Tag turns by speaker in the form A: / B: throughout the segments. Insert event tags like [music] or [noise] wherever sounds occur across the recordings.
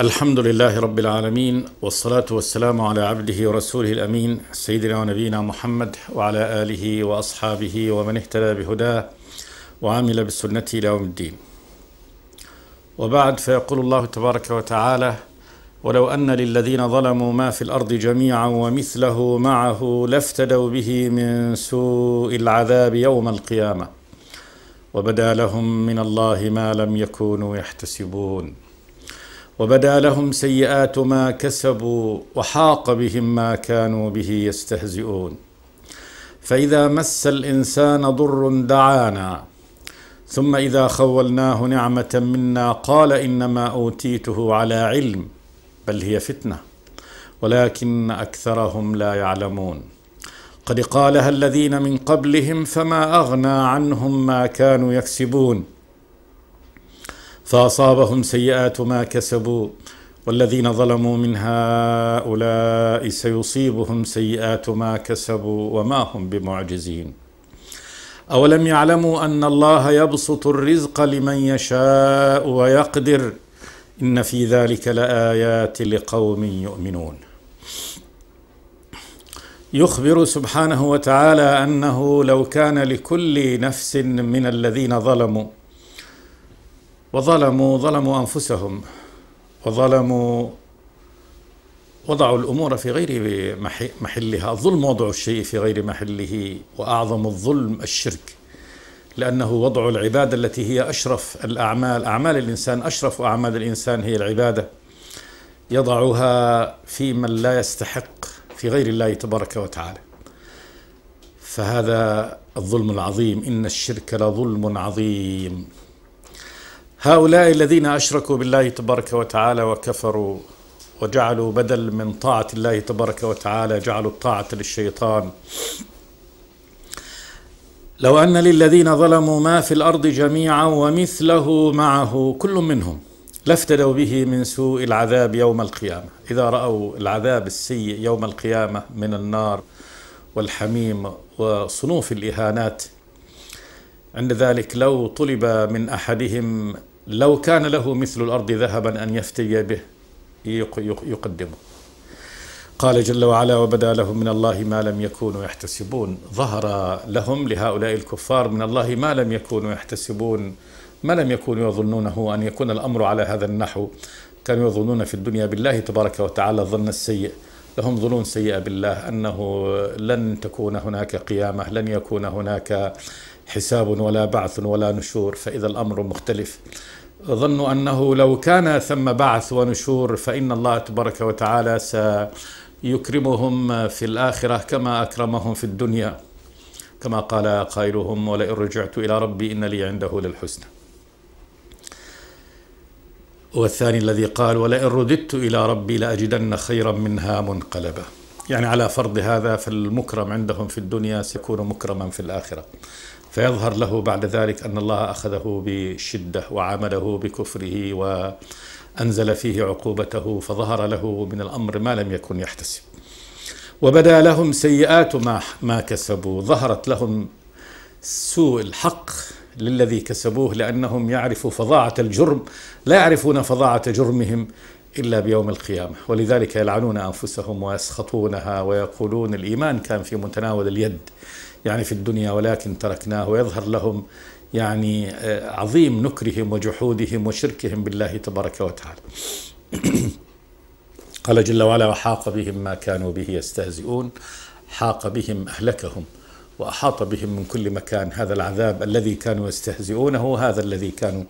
A: الحمد لله رب العالمين والصلاة والسلام على عبده ورسوله الأمين سيدنا ونبينا محمد وعلى آله وأصحابه ومن اهتدى بهداه وعمل بسنته إلى يوم الدين وبعد فيقول الله تبارك وتعالى ولو أن للذين ظلموا ما في الأرض جميعا ومثله معه لافتدوا به من سوء العذاب يوم القيامة وبدا لهم من الله ما لم يكونوا يحتسبون وبدا لهم سيئات ما كسبوا وحاق بهم ما كانوا به يستهزئون فاذا مس الانسان ضر دعانا ثم اذا خولناه نعمه منا قال انما اوتيته على علم بل هي فتنه ولكن اكثرهم لا يعلمون قد قالها الذين من قبلهم فما اغنى عنهم ما كانوا يكسبون فاصابهم سيئات ما كسبوا والذين ظلموا من هؤلاء سيصيبهم سيئات ما كسبوا وما هم بمعجزين اولم يعلموا ان الله يبسط الرزق لمن يشاء ويقدر ان في ذلك لايات لقوم يؤمنون يخبر سبحانه وتعالى انه لو كان لكل نفس من الذين ظلموا وظلموا ظلموا أنفسهم وظلموا وضعوا الأمور في غير محلها الظلم وضع الشيء في غير محله وأعظم الظلم الشرك لأنه وضع العبادة التي هي أشرف الأعمال أعمال الإنسان أشرف أعمال الإنسان هي العبادة يضعها في من لا يستحق في غير الله تبارك وتعالى فهذا الظلم العظيم إن الشرك لظلم عظيم هؤلاء الذين أشركوا بالله تبارك وتعالى وكفروا وجعلوا بدل من طاعة الله تبارك وتعالى جعلوا الطاعة للشيطان لو أن للذين ظلموا ما في الأرض جميعا ومثله معه كل منهم لافتدوا به من سوء العذاب يوم القيامة إذا رأوا العذاب السيء يوم القيامة من النار والحميم وصنوف الإهانات عند ذلك لو طلب من أحدهم لو كان له مثل الأرض ذهبا أن يفتي به يقدمه قال جل وعلا وبدا لهم من الله ما لم يكونوا يحتسبون ظهر لهم لهؤلاء الكفار من الله ما لم يكونوا يحتسبون ما لم يكونوا يظنونه أن يكون الأمر على هذا النحو كانوا يظنون في الدنيا بالله تبارك وتعالى الظن السيء لهم ظنون سيئة بالله أنه لن تكون هناك قيامة لن يكون هناك حساب ولا بعث ولا نشور فإذا الأمر مختلف ظنوا أنه لو كان ثم بعث ونشور فإن الله تبارك وتعالى سيكرمهم في الآخرة كما أكرمهم في الدنيا كما قال قائلهم ولئن رجعت إلى ربي إن لي عنده للحسنى والثاني الذي قال ولئن رددت إلى ربي لأجدن خيرا منها منقلبا يعني على فرض هذا فالمكرم عندهم في الدنيا سيكون مكرما في الآخرة فيظهر له بعد ذلك أن الله أخذه بشدة وعامله بكفره وأنزل فيه عقوبته فظهر له من الأمر ما لم يكن يحتسب وبدا لهم سيئات ما, ما كسبوا ظهرت لهم سوء الحق للذي كسبوه لأنهم يعرفوا فظاعة الجرم لا يعرفون فظاعة جرمهم إلا بيوم القيامة ولذلك يلعنون أنفسهم ويسخطونها ويقولون الإيمان كان في متناول اليد يعني في الدنيا ولكن تركناه ويظهر لهم يعني آه، عظيم نكرهم وجحودهم وشركهم بالله تبارك وتعالى [clears throat] قال جل وعلا وحاق بهم ما كانوا به يستهزئون حاق بهم أهلكهم واحاط بهم من كل مكان هذا العذاب الذي كانوا يستهزئونه هذا الذي كانوا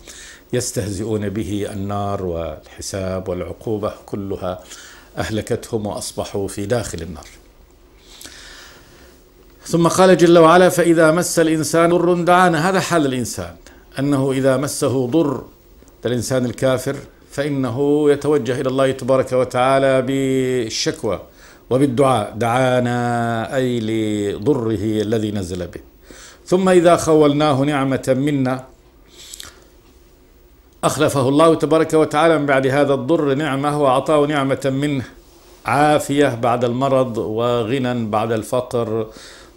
A: يستهزئون به النار والحساب والعقوبه كلها اهلكتهم واصبحوا في داخل النار. ثم قال جل وعلا: فاذا مس الانسان ضر دعانا، هذا حال الانسان انه اذا مسه ضر الانسان الكافر فانه يتوجه الى الله تبارك وتعالى بالشكوى وبالدعاء دعانا أي لضره الذي نزل به ثم إذا خولناه نعمة منا أخلفه الله تبارك وتعالى من بعد هذا الضر نعمة وأعطاه نعمة منه عافية بعد المرض وغنى بعد الفقر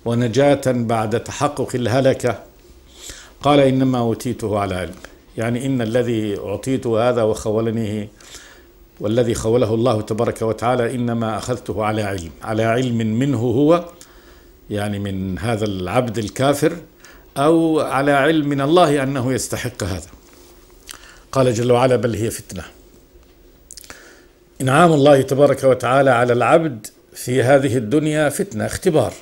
A: ونجاة بعد تحقق الهلكة قال إنما أوتيته على علم يعني إن الذي أعطيته هذا وخولنيه والذي خوله الله تبارك وتعالى إنما أخذته على علم على علم منه هو يعني من هذا العبد الكافر أو على علم من الله أنه يستحق هذا قال جل وعلا بل هي فتنة إنعام الله تبارك وتعالى على العبد في هذه الدنيا فتنة اختبار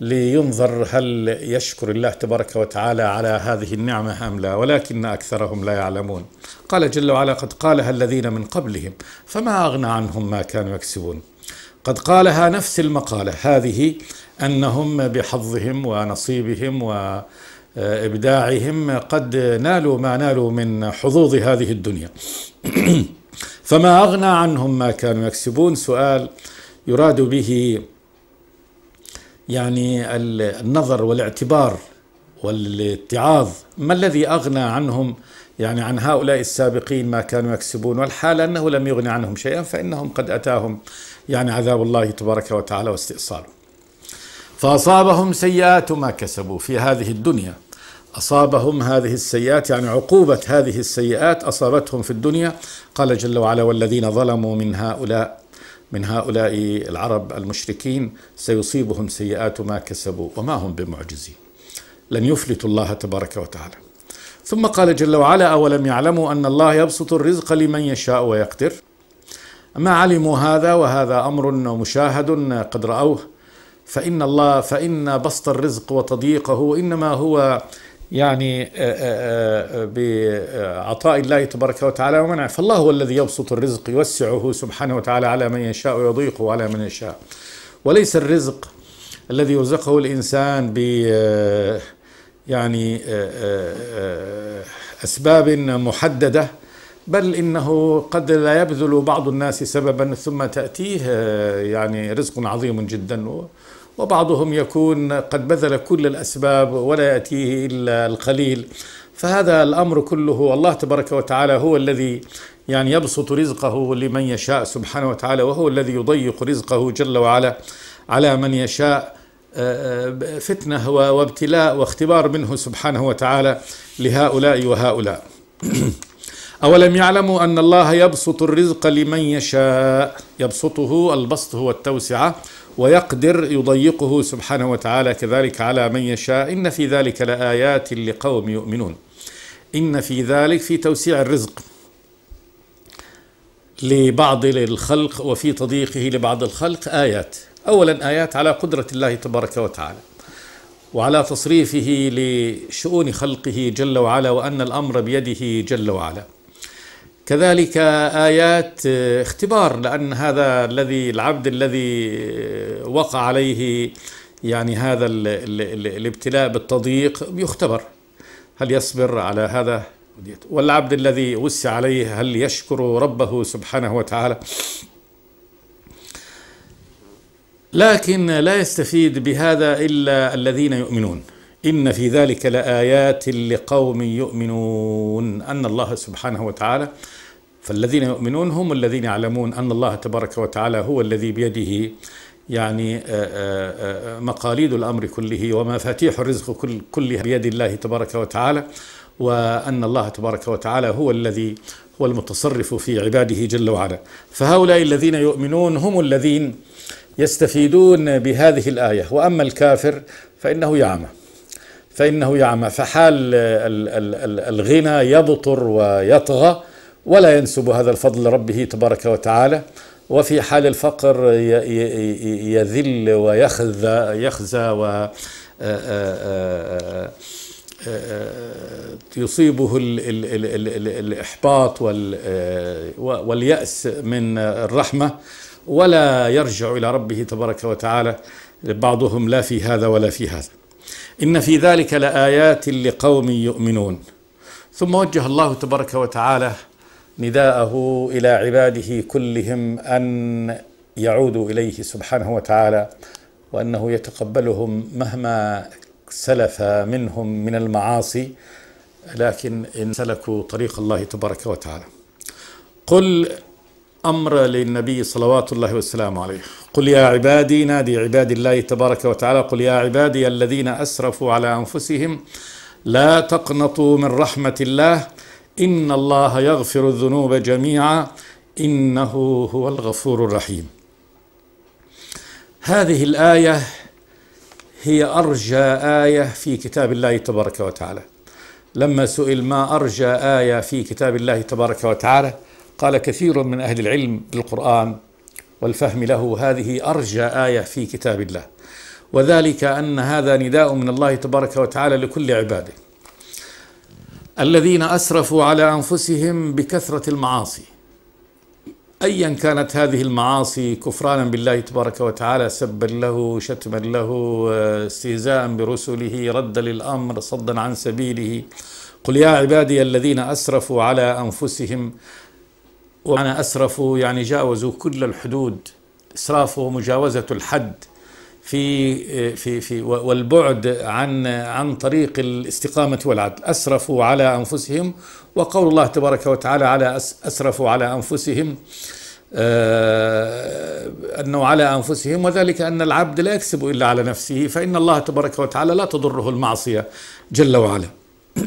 A: لينظر هل يشكر الله تبارك وتعالى على هذه النعمة أم لا ولكن أكثرهم لا يعلمون قال جل وعلا قد قالها الذين من قبلهم فما أغنى عنهم ما كانوا يكسبون قد قالها نفس المقالة هذه أنهم بحظهم ونصيبهم وإبداعهم قد نالوا ما نالوا من حظوظ هذه الدنيا [clears throat] فما اغنى عنهم ما كانوا يكسبون سؤال يراد به يعني النظر والاعتبار والاتعاظ ما الذي أغنى عنهم يعني عن هؤلاء السابقين ما كانوا يكسبون والحال أنه لم يغن عنهم شيئا فإنهم قد أتاهم يعني عذاب الله تبارك وتعالى واستئصاله فأصابهم سيئات ما كسبوا في هذه الدنيا أصابهم هذه السيئات يعني عقوبة هذه السيئات أصابتهم في الدنيا قال جل وعلا والذين ظلموا من هؤلاء من هؤلاء العرب المشركين سيصيبهم سيئات ما كسبوا وما هم بمعجزين لن يفلتوا الله تبارك وتعالى ثم قال جل وعلا أولم يعلموا أن الله يبسط الرزق لمن يشاء ويقدر ما علموا هذا وهذا أمر مشاهد قد رأوه فإن الله فإن بسط الرزق وتضييقه إنما هو يعني آه، آه، آه، بعطاء الله تبارك وتعالى ومنعه فالله هو الذي يبسط الرزق يوسعه سبحانه وتعالى على من يشاء ويضيقه على من يشاء وليس الرزق الذي يرزقه الإنسان ب يعني أسباب محددة بل إنه قد لا يبذل بعض الناس سببا ثم تأتيه يعني رزق عظيم جدا وبعضهم يكون قد بذل كل الأسباب ولا يأتيه إلا القليل فهذا الأمر كله الله تبارك وتعالى هو الذي يعني يبسط رزقه لمن يشاء سبحانه وتعالى وهو الذي يضيق رزقه جل وعلا على من يشاء آه، آه، فتنة وابتلاء واختبار منه سبحانه وتعالى لهؤلاء وهؤلاء [clears throat] أولم يعلموا أن الله يبسط الرزق لمن يشاء يبسطه البسط هو التوسعة ويقدر يضيقه سبحانه وتعالى كذلك على من يشاء إن في ذلك لآيات لقوم يؤمنون إن في ذلك في توسيع الرزق لبعض الخلق وفي تضييقه لبعض الخلق آيات أولا آيات على قدرة الله تبارك وتعالى وعلى تصريفه لشؤون خلقه جل وعلا وأن الأمر بيده جل وعلا كذلك آيات آه، اختبار لأن هذا الذي العبد الذي آه، وقع عليه يعني هذا الابتلاء بالتضييق يختبر هل يصبر على هذا والعبد الذي وسع عليه هل يشكر ربه سبحانه وتعالى لكن لا يستفيد بهذا إلا الذين يؤمنون إن في ذلك لآيات لقوم يؤمنون أن الله سبحانه وتعالى فالذين يؤمنون هم الذين يعلمون أن الله تبارك وتعالى هو الذي بيده يعني آه، آه، آه، مقاليد الأمر كله ومفاتيح الرزق كلها بيد الله تبارك وتعالى وأن الله تبارك وتعالى هو الذي هو المتصرف في عباده جل وعلا فهؤلاء الذين يؤمنون هم الذين يستفيدون بهذه الآية وأما الكافر فإنه يعمى فإنه يعمى فحال الغنى يبطر ويطغى ولا ينسب هذا الفضل لربه تبارك وتعالى وفي حال الفقر يذل ويخزى يخزى و يصيبه الإحباط واليأس من الرحمة ولا يرجع إلى ربه تبارك وتعالى بعضهم لا في هذا ولا في هذا إن في ذلك لآيات لقوم يؤمنون ثم وجه الله تبارك وتعالى نداءه الى عباده كلهم ان يعودوا اليه سبحانه وتعالى وانه يتقبلهم مهما سلف منهم من المعاصي لكن ان سلكوا طريق الله تبارك وتعالى. قل امر للنبي صلوات الله وسلامه عليه، قل يا عبادي نادي عباد الله تبارك وتعالى قل يا عبادي الذين اسرفوا على انفسهم لا تقنطوا من رحمه الله إن الله يغفر الذنوب جميعا إنه هو الغفور الرحيم هذه الآية هي أرجى آية في كتاب الله تبارك وتعالى لما سئل ما أرجى آية في كتاب الله تبارك وتعالى قال كثير من أهل العلم بالقرآن والفهم له هذه أرجى آية في كتاب الله وذلك أن هذا نداء من الله تبارك وتعالى لكل عباده الذين اسرفوا على انفسهم بكثره المعاصي ايا كانت هذه المعاصي كفرانا بالله تبارك وتعالى سبا له شتما له استهزاء برسله ردا للامر صدا عن سبيله قل يا عبادي الذين اسرفوا على انفسهم وانا اسرفوا يعني جاوزوا كل الحدود اسرافه مجاوزه الحد في في في والبعد عن عن طريق الاستقامه والعدل، اسرفوا على انفسهم وقول الله تبارك وتعالى على اسرفوا على انفسهم آه، انه على انفسهم وذلك ان العبد لا يكسب الا على نفسه فان الله تبارك وتعالى لا تضره المعصيه جل وعلا. [clears throat]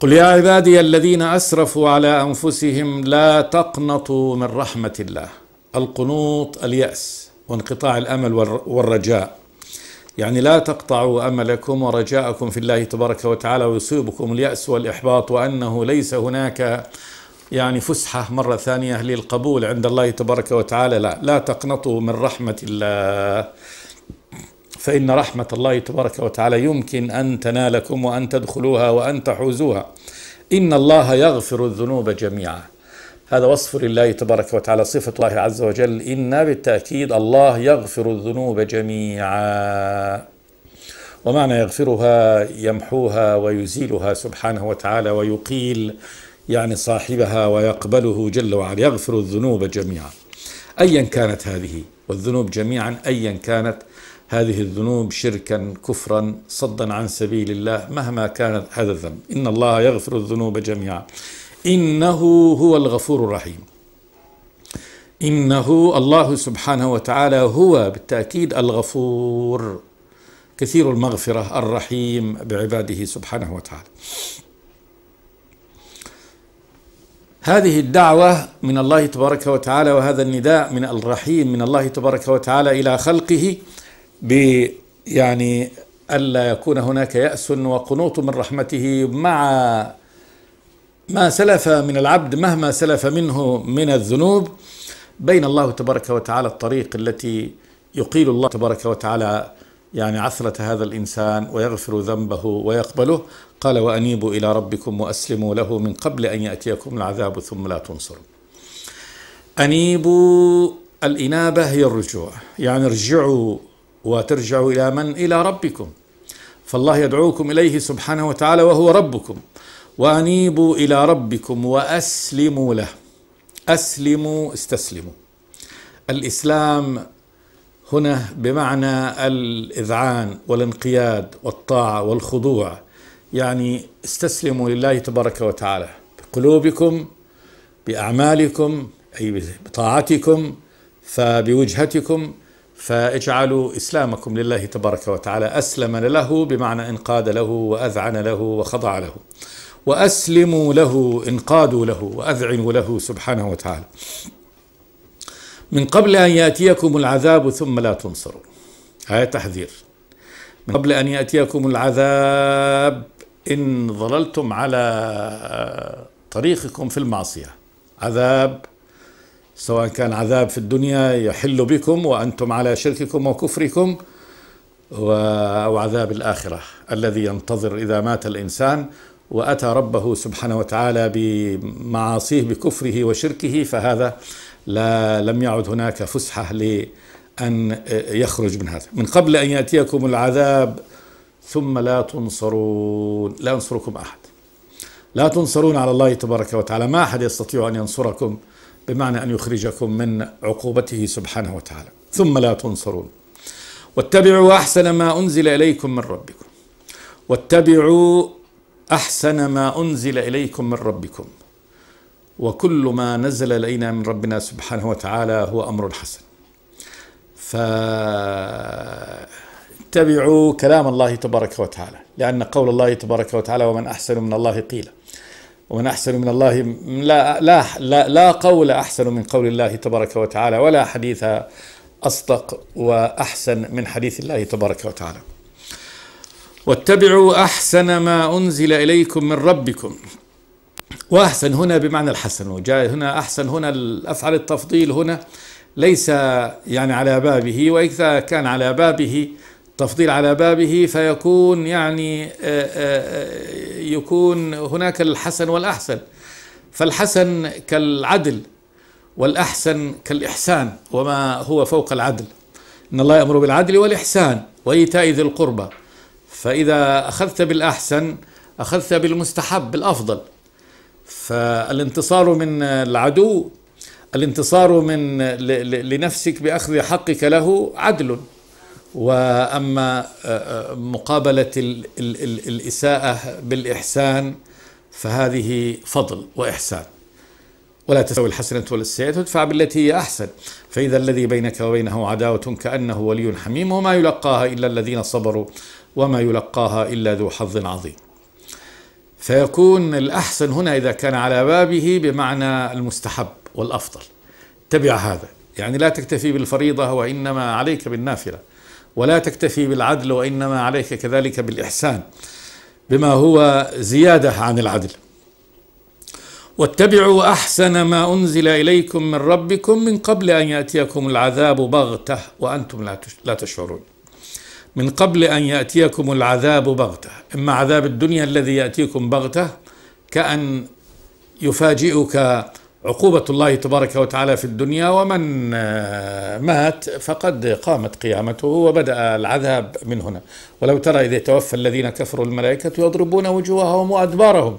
A: قل يا عبادي الذين اسرفوا على انفسهم لا تقنطوا من رحمه الله. القنوط الياس وانقطاع الامل والرجاء يعني لا تقطعوا املكم ورجاءكم في الله تبارك وتعالى ويصيبكم الياس والاحباط وانه ليس هناك يعني فسحه مره ثانيه للقبول عند الله تبارك وتعالى لا لا تقنطوا من رحمه الله فان رحمه الله تبارك وتعالى يمكن ان تنالكم وان تدخلوها وان تحوزوها ان الله يغفر الذنوب جميعا هذا وصف لله تبارك وتعالى صفة الله عز وجل إن بالتأكيد الله يغفر الذنوب جميعا ومعنى يغفرها يمحوها ويزيلها سبحانه وتعالى ويقيل يعني صاحبها ويقبله جل وعلا يغفر الذنوب جميعا أيا كانت هذه والذنوب جميعا أيا كانت هذه الذنوب شركا كفرا صدا عن سبيل الله مهما كانت هذا الذنب إن الله يغفر الذنوب جميعا إنه هو الغفور الرحيم إنه الله سبحانه وتعالى هو بالتأكيد الغفور كثير المغفرة الرحيم بعباده سبحانه وتعالى هذه الدعوة من الله تبارك وتعالى وهذا النداء من الرحيم من الله تبارك وتعالى إلى خلقه ب يعني ألا يكون هناك يأس وقنوط من رحمته مع ما سلف من العبد مهما سلف منه من الذنوب بين الله تبارك وتعالى الطريق التي يقيل الله تبارك وتعالى يعني عثرة هذا الإنسان ويغفر ذنبه ويقبله قال وأنيبوا إلى ربكم وأسلموا له من قبل أن يأتيكم العذاب ثم لا تنصرون أنيبوا الإنابة هي الرجوع يعني ارجعوا وترجعوا إلى من؟ إلى ربكم فالله يدعوكم إليه سبحانه وتعالى وهو ربكم وانيبوا الى ربكم واسلموا له اسلموا استسلموا الاسلام هنا بمعنى الاذعان والانقياد والطاعه والخضوع يعني استسلموا لله تبارك وتعالى بقلوبكم باعمالكم اي بطاعتكم فبوجهتكم فاجعلوا اسلامكم لله تبارك وتعالى اسلم له بمعنى انقاد له واذعن له وخضع له وأسلموا له انقادوا له وأذعنوا له سبحانه وتعالى من قبل أن يأتيكم العذاب ثم لا تنصروا آية تحذير من قبل أن يأتيكم العذاب إن ظللتم على طريقكم في المعصية عذاب سواء كان عذاب في الدنيا يحل بكم وأنتم على شرككم وكفركم أو عذاب الآخرة الذي ينتظر إذا مات الإنسان واتى ربه سبحانه وتعالى بمعاصيه بكفره وشركه فهذا لا لم يعد هناك فسحه لان يخرج من هذا من قبل ان ياتيكم العذاب ثم لا تنصرون لا ينصركم احد لا تنصرون على الله تبارك وتعالى ما احد يستطيع ان ينصركم بمعنى ان يخرجكم من عقوبته سبحانه وتعالى ثم لا تنصرون واتبعوا احسن ما انزل اليكم من ربكم واتبعوا احسن ما انزل اليكم من ربكم وكل ما نزل الينا من ربنا سبحانه وتعالى هو امر حسن فاتبعوا كلام الله تبارك وتعالى لان قول الله تبارك وتعالى ومن احسن من الله قيل ومن احسن من الله لا لا لا, لا قول احسن من قول الله تبارك وتعالى ولا حديث اصدق واحسن من حديث الله تبارك وتعالى واتبعوا أحسن ما أنزل إليكم من ربكم وأحسن هنا بمعنى الحسن وجاء هنا أحسن هنا الأفعل التفضيل هنا ليس يعني على بابه وإذا كان على بابه تفضيل على بابه فيكون يعني آه، آه، آه، يكون هناك الحسن والأحسن فالحسن كالعدل والأحسن كالإحسان وما هو فوق العدل إن الله يأمر بالعدل والإحسان وإيتاء ذي القربى فإذا أخذت بالأحسن أخذت بالمستحب بالأفضل فالانتصار من العدو الانتصار من لنفسك بأخذ حقك له عدل واما مقابله الاساءه بالاحسان فهذه فضل واحسان ولا تستوي الحسنه ولا السيئه بالتي هي احسن فاذا الذي بينك وبينه عداوه كانه ولي حميم وما يلقاها الا الذين صبروا وما يلقاها إلا ذو حظ عظيم فيكون الأحسن هنا إذا كان على بابه بمعنى المستحب والأفضل تبع هذا يعني لا تكتفي بالفريضة وإنما عليك بالنافلة ولا تكتفي بالعدل وإنما عليك كذلك بالإحسان بما هو زيادة عن العدل واتبعوا أحسن ما أنزل إليكم من ربكم من قبل أن يأتيكم العذاب بغتة وأنتم لا تشعرون من قبل أن يأتيكم العذاب بغتة إما عذاب الدنيا الذي يأتيكم بغتة كأن يفاجئك عقوبة الله تبارك وتعالى في الدنيا ومن آه، مات فقد قامت قيامته وبدأ العذاب من هنا ولو ترى إذا توفى الذين كفروا الملائكة يضربون وجوههم وأدبارهم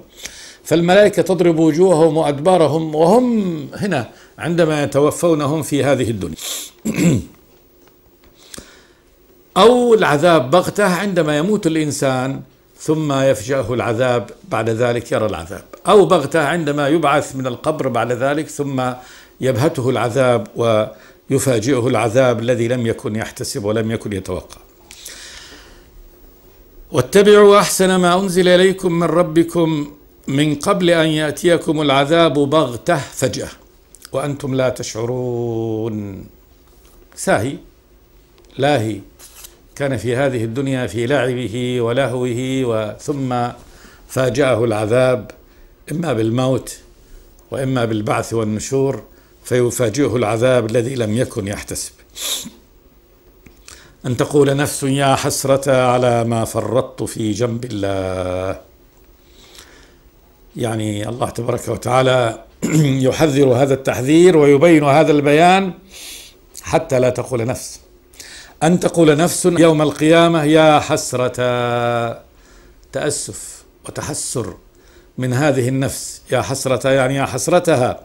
A: فالملائكة تضرب وجوههم وأدبارهم وهم هنا عندما يتوفون هم في هذه الدنيا [clears throat] أو العذاب بغتة عندما يموت الإنسان ثم يفجأه العذاب بعد ذلك يرى العذاب أو بغتة عندما يبعث من القبر بعد ذلك ثم يبهته العذاب ويفاجئه العذاب الذي لم يكن يحتسب ولم يكن يتوقع واتبعوا أحسن ما أنزل إليكم من ربكم من قبل أن يأتيكم العذاب بغتة فجأة وأنتم لا تشعرون ساهي لاهي كان في هذه الدنيا في لعبه ولهوه وثم فاجأه العذاب إما بالموت وإما بالبعث والنشور فيفاجئه العذاب الذي لم يكن يحتسب أن تقول نفس يا حسرة على ما فرطت في جنب الله يعني الله تبارك وتعالى [clears throat] يحذر هذا التحذير ويبين هذا البيان حتى لا تقول نفس أن تقول نفس يوم القيامة يا حسرة تأسف وتحسر من هذه النفس يا حسرة يعني يا حسرتها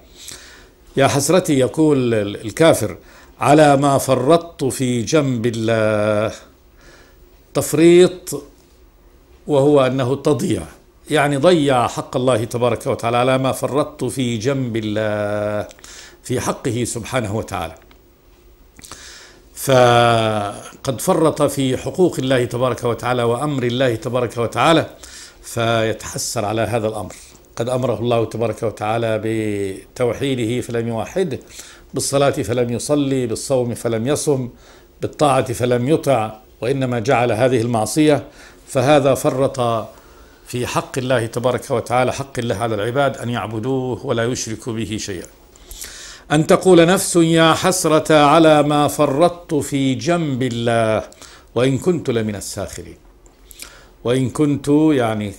A: يا حسرتي يقول الكافر على ما فرطت في جنب الله تفريط وهو انه تضيع يعني ضيع حق الله تبارك وتعالى على ما فرطت في جنب الله في حقه سبحانه وتعالى فقد فرط في حقوق الله تبارك وتعالى وأمر الله تبارك وتعالى فيتحسر على هذا الأمر قد أمره الله تبارك وتعالى بتوحيده فلم يوحده بالصلاة فلم يصلي بالصوم فلم يصم بالطاعة فلم يطع وإنما جعل هذه المعصية فهذا فرط في حق الله تبارك وتعالى حق الله على العباد أن يعبدوه ولا يشركوا به شيئا ان تقول نفس يا حسره على ما فرطت في جنب الله وان كنت لمن الساخرين وان كنت يعني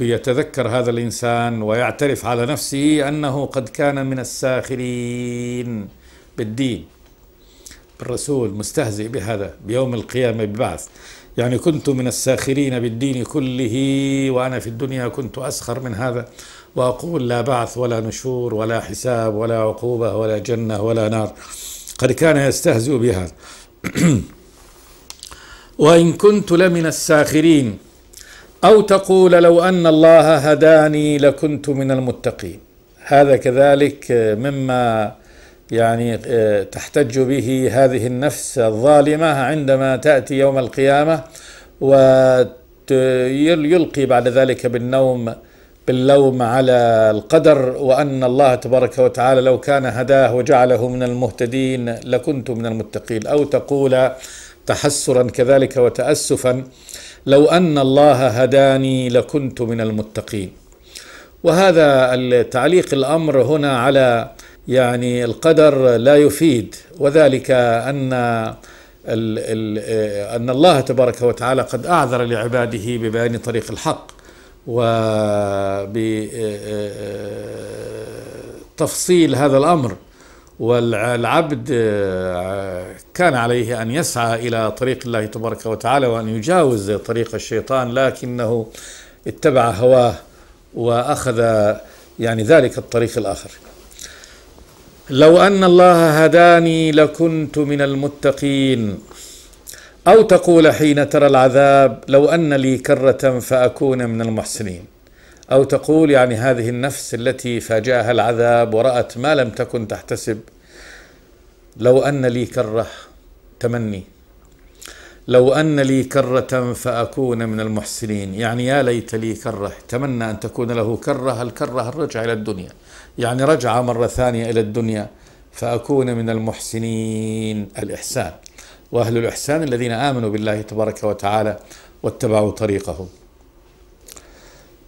A: يتذكر هذا الانسان ويعترف على نفسه انه قد كان من الساخرين بالدين بالرسول مستهزئ بهذا بيوم القيامه ببعث يعني كنت من الساخرين بالدين كله وانا في الدنيا كنت اسخر من هذا واقول لا بعث ولا نشور ولا حساب ولا عقوبه ولا جنه ولا نار قد كان يستهزئ بهذا [clears throat] وان كنت لمن الساخرين او تقول لو ان الله هداني لكنت من المتقين هذا كذلك مما يعني آه، تحتج به هذه النفس الظالمه عندما تاتي يوم القيامه ويلقي بعد ذلك بالنوم باللوم على القدر وان الله تبارك وتعالى لو كان هداه وجعله من المهتدين لكنت من المتقين او تقول تحسرا كذلك وتاسفا لو ان الله هداني لكنت من المتقين وهذا التعليق الامر هنا على يعني القدر لا يفيد وذلك ان ال ال ان الله تبارك وتعالى قد اعذر لعباده ببيان طريق الحق وبتفصيل هذا الأمر والعبد آه، كان عليه أن يسعى إلى طريق الله تبارك وتعالى وأن يجاوز طريق الشيطان لكنه اتبع هواه وأخذ يعني ذلك الطريق الآخر لو أن الله هداني لكنت من المتقين أو تقول حين ترى العذاب لو أن لي كرة فأكون من المحسنين أو تقول يعني هذه النفس التي فاجأها العذاب ورأت ما لم تكن تحتسب لو أن لي كرة تمني لو أن لي كرة فأكون من المحسنين يعني يا ليت لي كرة تمنى أن تكون له كرة الكرة الرجع إلى الدنيا يعني رجع مرة ثانية إلى الدنيا فأكون من المحسنين الإحسان وأهل الإحسان الذين آمنوا بالله تبارك وتعالى واتبعوا طريقه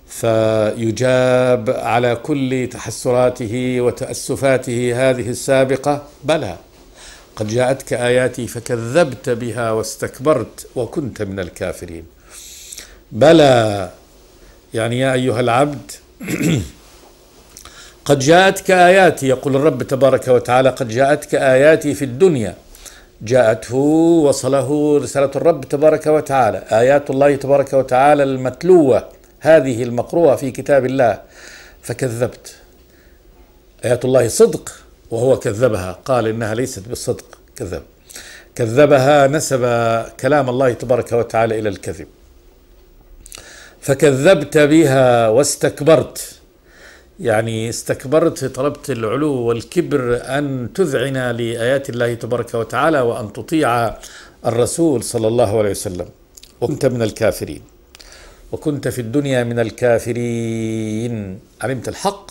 A: فيجاب على كل تحسراته وتأسفاته هذه السابقة بلى قد جاءتك آياتي فكذبت بها واستكبرت وكنت من الكافرين بلى يعني يا أيها العبد [clears throat] قد جاءتك آياتي يقول الرب تبارك وتعالى قد جاءتك آياتي في الدنيا جاءته وصله رسالة الرب تبارك وتعالى آيات الله تبارك وتعالى المتلوة هذه المقروءة في كتاب الله فكذبت آيات الله صدق وهو كذبها قال إنها ليست بالصدق كذب كذبها نسب كلام الله تبارك وتعالى إلى الكذب فكذبت بها واستكبرت يعني استكبرت في طلبة العلو والكبر أن تذعن لآيات الله تبارك وتعالى وأن تطيع الرسول صلى الله عليه وسلم وكنت من الكافرين وكنت في الدنيا من الكافرين علمت الحق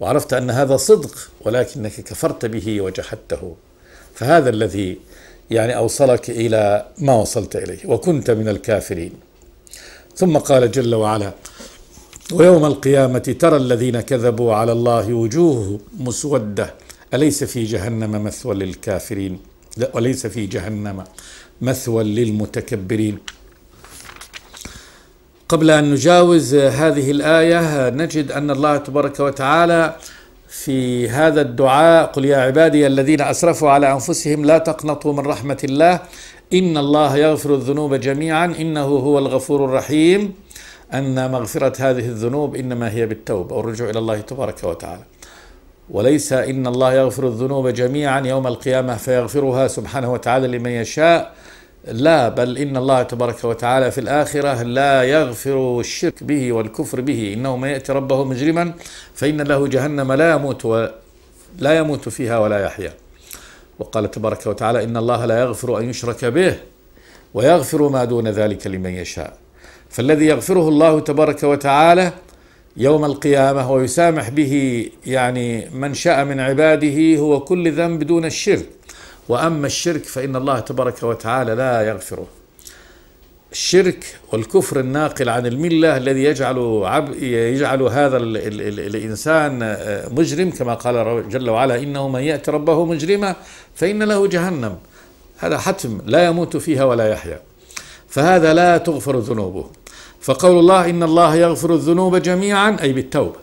A: وعرفت أن هذا صدق ولكنك كفرت به وجحدته فهذا الذي يعني أوصلك إلى ما وصلت إليه وكنت من الكافرين ثم قال جل وعلا ويوم القيامة ترى الذين كذبوا على الله وجوههم مسودة أليس في جهنم مثوى للكافرين لا وليس في جهنم مثوى للمتكبرين قبل أن نجاوز هذه الآية نجد أن الله تبارك وتعالى في هذا الدعاء قل يا عبادي الذين أسرفوا على أنفسهم لا تقنطوا من رحمة الله إن الله يغفر الذنوب جميعا إنه هو الغفور الرحيم أن مغفرة هذه الذنوب إنما هي بالتوبة والرجوع إلى الله تبارك وتعالى وليس إن الله يغفر الذنوب جميعا يوم القيامة فيغفرها سبحانه وتعالى لمن يشاء لا بل إن الله تبارك وتعالى في الآخرة لا يغفر الشرك به والكفر به إنه من يأتي ربه مجرما فإن له جهنم لا يموت لا يموت فيها ولا يحيا وقال تبارك وتعالى إن الله لا يغفر أن يشرك به ويغفر ما دون ذلك لمن يشاء فالذي يغفره الله تبارك وتعالى يوم القيامة ويسامح به يعني من شاء من عباده هو كل ذنب دون الشرك وأما الشرك فإن الله تبارك وتعالى لا يغفره الشرك والكفر الناقل عن الملة الذي يجعل عبد يجعل هذا الـ الـ الـ الإنسان آه، مجرم كما قال جل وعلا إنه من يأتي ربه مجرما فإن له جهنم هذا حتم لا يموت فيها ولا يحيا فهذا لا تغفر ذنوبه فقول الله إن الله يغفر الذنوب جميعا أي بالتوبة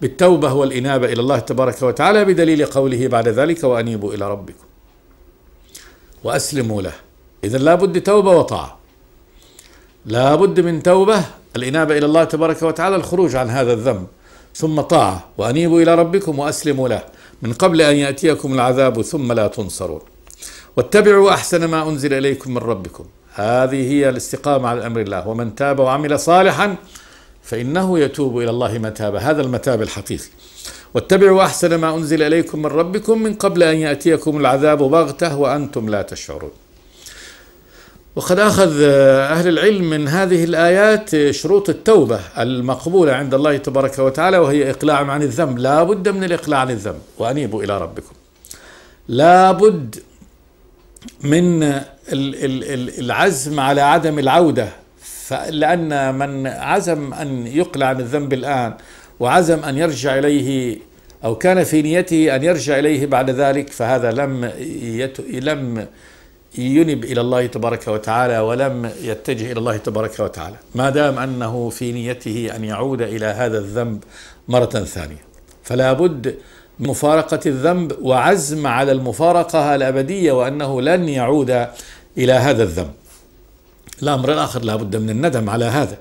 A: بالتوبة هو الإنابة إلى الله تبارك وتعالى بدليل قوله بعد ذلك وأنيبوا إلى ربكم وأسلموا له إذا لابد توبة وطاعة لابد من توبة الإنابة إلى الله تبارك وتعالى الخروج عن هذا الذنب ثم طاعة وأنيبوا إلى ربكم وأسلموا له من قبل أن يأتيكم العذاب ثم لا تنصرون واتبعوا أحسن ما أنزل إليكم من ربكم هذه هي الاستقامة على أمر الله ومن تاب وعمل صالحا فإنه يتوب إلى الله متابة هذا المتاب الحقيقي واتبعوا أحسن ما أنزل إليكم من ربكم من قبل أن يأتيكم العذاب بغتة وأنتم لا تشعرون وقد أخذ أهل العلم من هذه الآيات شروط التوبة المقبولة عند الله تبارك وتعالى وهي إقلاع عن الذنب لا بد من الإقلاع عن الذنب وأنيبوا إلى ربكم لا بد من العزم على عدم العودة لأن من عزم أن يقلع عن الذنب الآن وعزم أن يرجع إليه أو كان في نيته أن يرجع إليه بعد ذلك فهذا لم يت... لم ينب إلى الله تبارك وتعالى ولم يتجه إلى الله تبارك وتعالى ما دام أنه في نيته أن يعود إلى هذا الذنب مرة ثانية فلا بد مفارقة الذنب وعزم على المفارقة الأبدية وأنه لن يعود إلى هذا الذنب الأمر الآخر لابد من الندم على هذا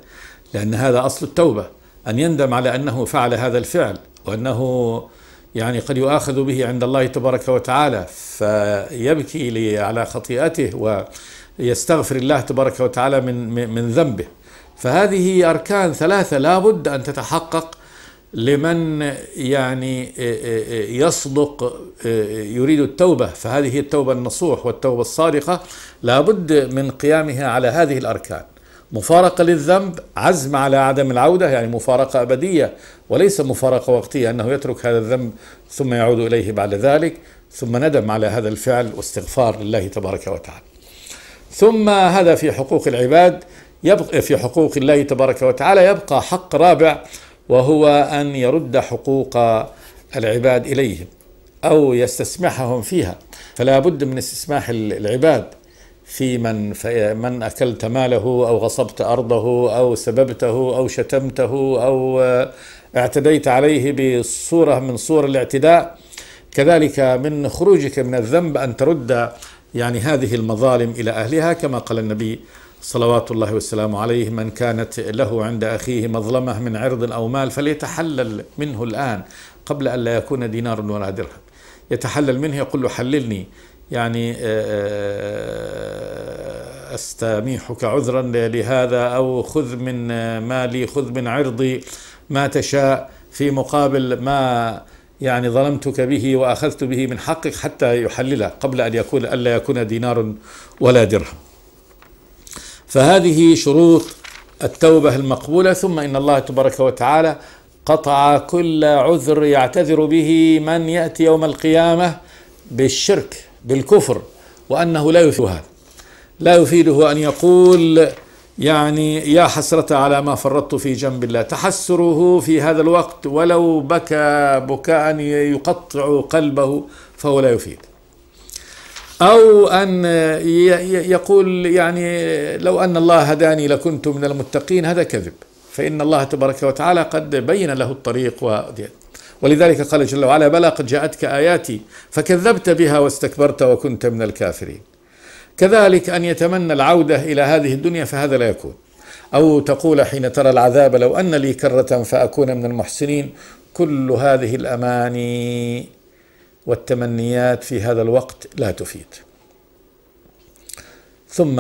A: لأن هذا أصل التوبة أن يندم على أنه فعل هذا الفعل وأنه يعني قد يؤاخذ به عند الله تبارك وتعالى فيبكي على خطيئته ويستغفر الله تبارك وتعالى من من ذنبه فهذه أركان ثلاثة لابد أن تتحقق لمن يعني آه، آه، آه، يصدق يريد التوبة فهذه التوبة النصوح والتوبة الصادقة لابد من قيامها على هذه الأركان مفارقة للذنب عزم على عدم العودة يعني مفارقة أبدية وليس مفارقة وقتية أنه يترك هذا الذنب ثم يعود إليه بعد ذلك ثم ندم على هذا الفعل واستغفار لله تبارك وتعالى ثم هذا في حقوق العباد يبقى في حقوق الله تبارك وتعالى يبقى حق رابع وهو أن يرد حقوق العباد إليهم أو يستسمحهم فيها فلا بد من استسماح العباد في من في من اكلت ماله او غصبت ارضه او سببته او شتمته او آه، اعتديت عليه بصوره من صور الاعتداء كذلك من خروجك من الذنب ان ترد يعني هذه المظالم الى اهلها كما قال النبي صلوات الله والسلام عليه من كانت له عند أخيه مظلمة من عرض أو مال فليتحلل منه الآن قبل أن لا يكون دينار ولا درهم يتحلل منه يقول له حللني يعني آه، آه، آه، استميحك عذرا لهذا او خذ من مالي خذ من عرضي ما تشاء في مقابل ما يعني ظلمتك به واخذت به من حقك حتى يحلله قبل ان يكون الا يكون دينار ولا درهم فهذه شروط التوبة المقبولة ثم إن الله تبارك وتعالى قطع كل عذر يعتذر به من يأتي يوم القيامة بالشرك بالكفر وأنه لا يفيده هذا لا يفيده أن يقول يعني يا حسرة على ما فرطت في جنب الله تحسره في هذا الوقت ولو بكى بكاء يقطع قلبه فهو لا يفيد أو أن يقول يعني لو أن الله هداني لكنت من المتقين هذا كذب فإن الله تبارك وتعالى قد بين له الطريق و... ولذلك قال جل وعلا بلى قد جاءتك آياتي فكذبت بها واستكبرت وكنت من الكافرين كذلك أن يتمنى العودة إلى هذه الدنيا فهذا لا يكون أو تقول حين ترى العذاب لو أن لي كرة فأكون من المحسنين كل هذه الأماني والتمنيات في هذا الوقت لا تفيد ثم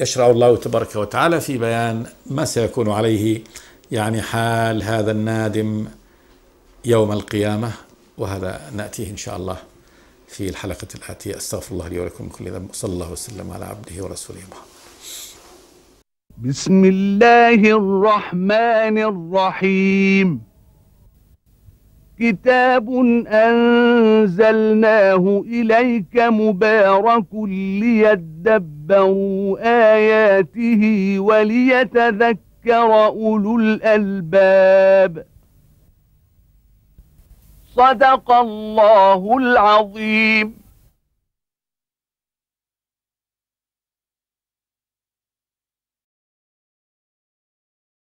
A: يشرع الله تبارك وتعالى في بيان ما سيكون عليه يعني حال هذا النادم يوم القيامة وهذا نأتيه إن شاء الله في الحلقة الآتية أستغفر الله لي ولكم كل ذنب صلى الله وسلم على عبده ورسوله محمد بسم الله الرحمن الرحيم كتاب أنزلناه إليك مبارك ليدبروا آياته وليتذكر أولو الألباب صدق الله العظيم